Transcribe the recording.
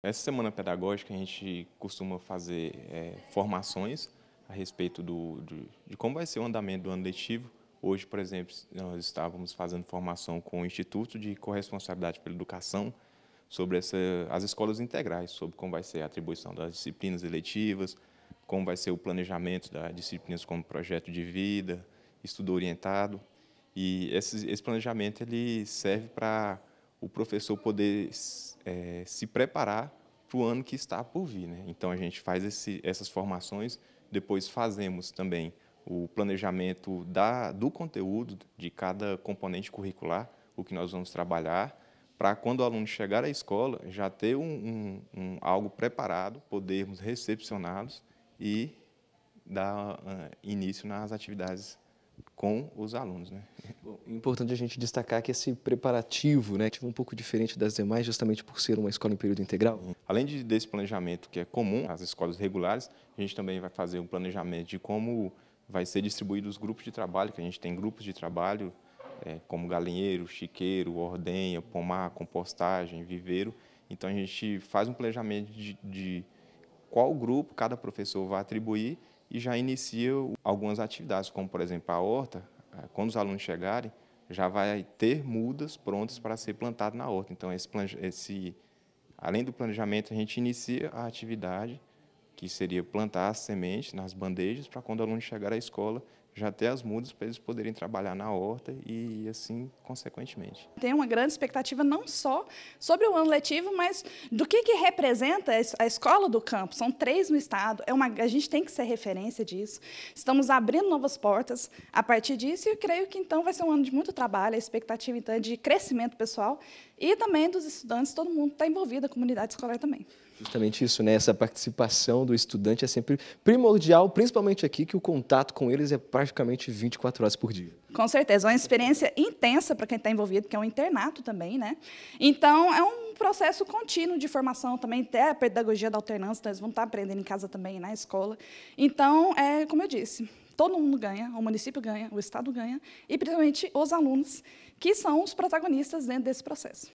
Essa semana pedagógica a gente costuma fazer é, formações a respeito do, de, de, como vai ser o andamento do ano letivo. Hoje, por exemplo, nós estávamos fazendo formação com o Instituto de Corresponsabilidade pela Educação sobre essa, as escolas integrais, sobre como vai ser a atribuição das disciplinas eletivas, como vai ser o planejamento das disciplinas como projeto de vida, estudo orientado. E esse, esse planejamento ele serve para o professor poder é, se preparar para o ano que está por vir. Né? Então, a gente faz esse, essas formações, depois fazemos também o planejamento da, do conteúdo de cada componente curricular, o que nós vamos trabalhar, para quando o aluno chegar à escola já ter um, um, um algo preparado, podermos recepcioná-los e dar uh, início nas atividades com os alunos. Né? Bom, é importante a gente destacar que esse preparativo né, é um pouco diferente das demais, justamente por ser uma escola em período integral. Além de, desse planejamento que é comum às escolas regulares, a gente também vai fazer um planejamento de como vai ser distribuído os grupos de trabalho, que a gente tem grupos de trabalho é, como galinheiro, chiqueiro, ordenha, pomar, compostagem, viveiro. Então a gente faz um planejamento de, de qual grupo cada professor vai atribuir e já inicia algumas atividades, como por exemplo a horta. É, quando os alunos chegarem, já vai ter mudas prontas para ser plantado na horta. Então, esse, esse, além do planejamento, a gente inicia a atividade, que seria plantar as sementes nas bandejas, para quando o aluno chegar à escola já ter as mudas para eles poderem trabalhar na horta e, assim consequentemente. Tem uma grande expectativa não só sobre o ano letivo, mas do que, que representa a escola do campo. São três no estado, é uma, a gente tem que ser referência disso. Estamos abrindo novas portas a partir disso e eu creio que então vai ser um ano de muito trabalho, a expectativa então é de crescimento pessoal e também dos estudantes, todo mundo está envolvido, a comunidade escolar também. Justamente isso, né? Essa participação do estudante é sempre primordial, principalmente aqui que o contato com eles é parte magicamente 24 horas por dia. Com certeza, é uma experiência intensa para quem está envolvido, que é um internato também, né? Então, é um processo contínuo de formação também, até a pedagogia da alternância, então eles vão estar tá aprendendo em casa também, na escola. Então, é como eu disse, todo mundo ganha, o município ganha, o Estado ganha, e principalmente os alunos, que são os protagonistas dentro desse processo.